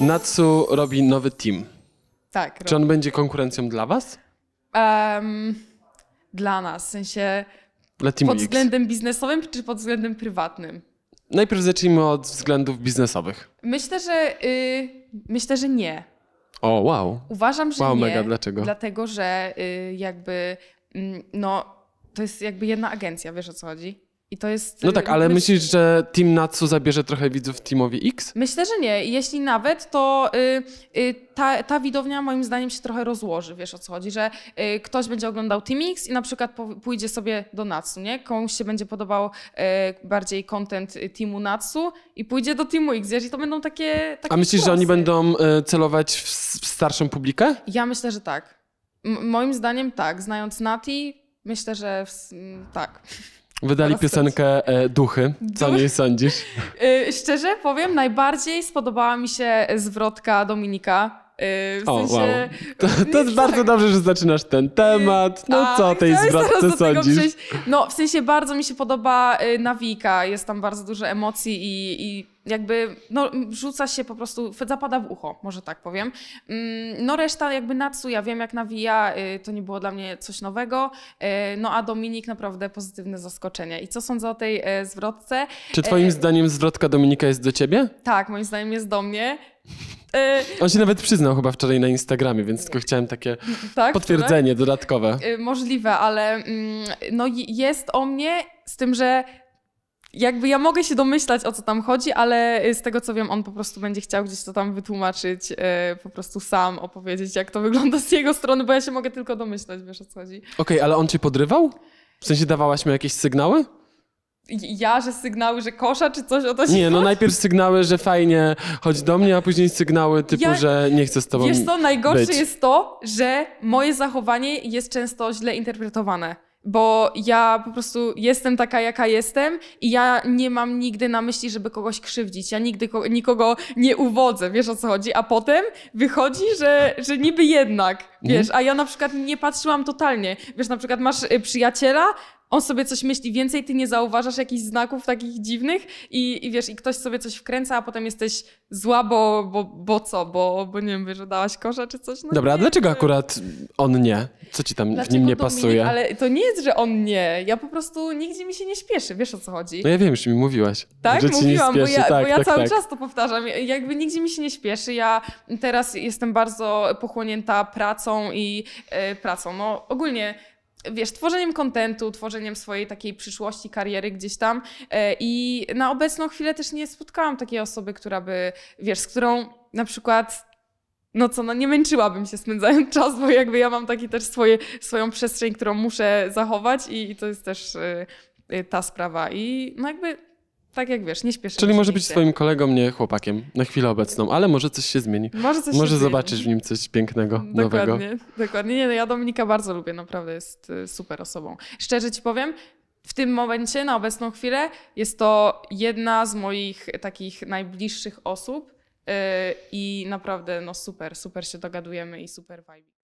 Natsu robi nowy team. Tak. Czy on będzie konkurencją dla was? Um, dla nas, w sensie dla Team pod względem biznesowym czy pod względem prywatnym? Najpierw zacznijmy od względów biznesowych. Myślę, że yy, myślę, że nie. O, wow. Uważam, że wow, nie. mega, dlaczego? Dlatego, że yy, jakby yy, no, to jest jakby jedna agencja, wiesz o co chodzi? I to jest. No tak, ale myśl... myślisz, że Team Natsu zabierze trochę widzów Teamowi X? Myślę, że nie. Jeśli nawet, to y, y, ta, ta widownia moim zdaniem się trochę rozłoży, wiesz o co chodzi, że y, ktoś będzie oglądał Team X i na przykład pójdzie sobie do Natsu, nie? Komuś się będzie podobał y, bardziej content y, Teamu Natsu i pójdzie do Teamu X, i to będą takie. takie A myślisz, że oni będą y, celować w, w, starszą publikę? Ja myślę, że tak. M moim zdaniem tak. Znając Nati, myślę, że w, tak. Wydali piosenkę e, Duchy. Co o niej sądzisz? Y, szczerze powiem, najbardziej spodobała mi się zwrotka Dominika Yy, w o, sensie, wow. To, to jest tak. bardzo dobrze, że zaczynasz ten temat. No co o tej zwrotce sądzisz? Przejść. No w sensie bardzo mi się podoba y, Nawika. Jest tam bardzo dużo emocji i, i jakby no, rzuca się po prostu, zapada w ucho, może tak powiem. Mm, no reszta jakby Natsu, ja wiem jak nawija, y, to nie było dla mnie coś nowego, y, no a Dominik naprawdę pozytywne zaskoczenie. I co sądzę o tej e, zwrotce? Czy twoim e, zdaniem zwrotka Dominika jest do ciebie? Tak, moim zdaniem jest do mnie. E, on się nawet przyznał chyba wczoraj na Instagramie, więc tylko chciałem takie tak, potwierdzenie dodatkowe. E, możliwe, ale mm, no, jest o mnie z tym, że jakby ja mogę się domyślać, o co tam chodzi, ale z tego co wiem, on po prostu będzie chciał gdzieś to tam wytłumaczyć, e, po prostu sam opowiedzieć, jak to wygląda z jego strony, bo ja się mogę tylko domyślać, wiesz o co chodzi. Okej, okay, ale on cię podrywał? W sensie dawałaś mu jakieś sygnały? ja, że sygnały, że kosza czy coś o to się Nie, no najpierw sygnały, że fajnie, chodź do mnie, a później sygnały typu, ja, że nie chcę z tobą Wiesz co, najgorsze być. jest to, że moje zachowanie jest często źle interpretowane. Bo ja po prostu jestem taka, jaka jestem, i ja nie mam nigdy na myśli, żeby kogoś krzywdzić. Ja nigdy nikogo nie uwodzę, wiesz o co chodzi. A potem wychodzi, że, że niby jednak, mhm. wiesz. A ja na przykład nie patrzyłam totalnie. Wiesz, na przykład masz y, przyjaciela, on sobie coś myśli więcej, ty nie zauważasz jakichś znaków takich dziwnych i, i wiesz, i ktoś sobie coś wkręca, a potem jesteś zła, bo, bo, bo co, bo, bo nie wiem, że dałaś kosza czy coś. No Dobra, a dlaczego akurat on nie? Co ci tam dlaczego w nim nie Dominik? pasuje? Ale to nie jest, że on nie, ja po prostu nigdzie mi się nie śpieszy, wiesz o co chodzi. No ja wiem, już mi mówiłaś. Tak, że mówiłam, spieszy, bo ja, tak, bo ja tak, cały tak. czas to powtarzam, jakby nigdzie mi się nie śpieszy, ja teraz jestem bardzo pochłonięta pracą i e, pracą, no ogólnie wiesz, tworzeniem kontentu, tworzeniem swojej takiej przyszłości, kariery gdzieś tam. E, I na obecną chwilę też nie spotkałam takiej osoby, która by, wiesz, z którą na przykład. No co, no nie męczyłabym się spędzając czas, bo jakby ja mam taki też swoje, swoją przestrzeń, którą muszę zachować i, i to jest też y, y, ta sprawa. I no jakby tak jak wiesz, nie śpieszymy Czyli może być nigdy. swoim kolegą, nie chłopakiem na chwilę obecną, ale może coś się zmieni. Może, coś może zobaczysz zmieni. w nim coś pięknego, dokładnie, nowego. Dokładnie, nie, no ja Dominika bardzo lubię, naprawdę jest y, super osobą. Szczerze ci powiem, w tym momencie, na obecną chwilę, jest to jedna z moich takich najbliższych osób yy, i naprawdę no super, super się dogadujemy i super vibe.